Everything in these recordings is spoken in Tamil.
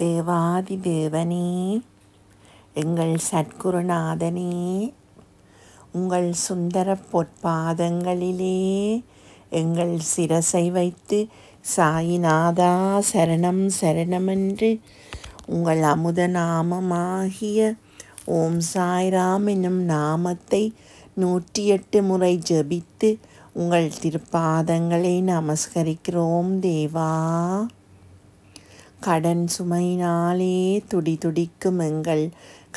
தேவாதி தேவனே எங்கள் சத்குருநாதனே உங்கள் சுந்தர பொற்பாதங்களிலே எங்கள் சிரசை வைத்து சாயிநாதா சரணம் சரணமென்று உங்கள் அமுத நாமமாகிய ஓம் சாய்ராம் என்னும் நாமத்தை நூற்றி எட்டு முறை ஜபித்து உங்கள் திருப்பாதங்களை நமஸ்கரிக்கிறோம் தேவா கடன் சுமையினாலே துடி துடிக்கும் எங்கள்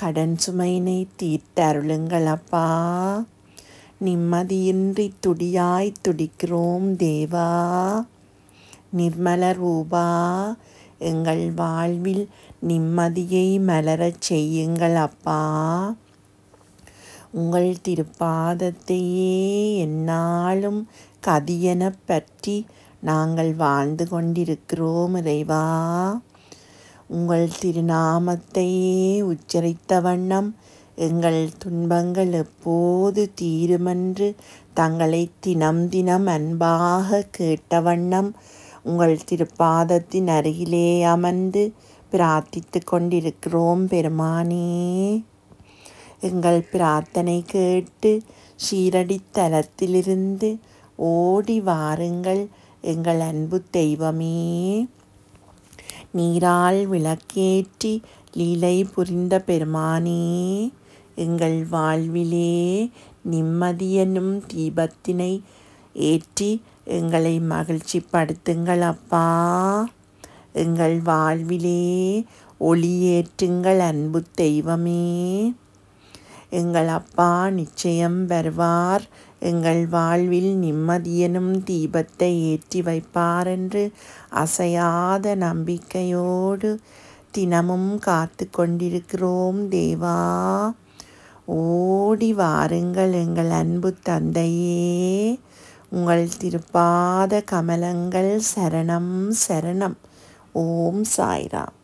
கடன் சுமையினை தீர்த்தருளுங்கள் அப்பா நிம்மதியின்றி துடியாய் துடிக்கிறோம் தேவா நிர்மல ரூபா எங்கள் வாழ்வில் நிம்மதியை மலரச் செய்யுங்கள் அப்பா உங்கள் திருப்பாதத்தையே என்னாலும் கதியென பற்றி நாங்கள் வாழ்ந்து கொண்டிருக்கிறோம் இறைவா உங்கள் திருநாமத்தையே உச்சரித்த வண்ணம் எங்கள் துன்பங்கள் எப்போது தீருமென்று தங்களை தினம் தினம் அன்பாக கேட்ட வண்ணம் உங்கள் திருப்பாதத்தின் அருகிலே அமர்ந்து பிரார்த்தித்து கொண்டிருக்கிறோம் பெருமானே எங்கள் பிரார்த்தனை கேட்டு ஷீரடித்தலத்திலிருந்து ஓடி வாருங்கள் எங்கள் அன்பு தெய்வமே நீரால் விளக்கேற்றி லீலை புரிந்த பெருமானே எங்கள் வாழ்விலே நிம்மதியனும் தீபத்தினை ஏற்றி எங்களை மகிழ்ச்சிப்படுத்துங்கள் அப்பா எங்கள் வாழ்விலே ஒளியேற்றுங்கள் அன்பு தெய்வமே எங்கள் அப்பா நிச்சயம் வருவார் எங்கள் வாழ்வில் நிம்மதியனும் தீபத்தை ஏற்றி வைப்பார் என்று அசையாத நம்பிக்கையோடு தினமும் காத்து கொண்டிருக்கிறோம் தேவா ஓடி வாருங்கள் எங்கள் அன்பு தந்தையே உங்கள் திருப்பாத கமலங்கள் சரணம் சரணம் ஓம் சாய்ராம்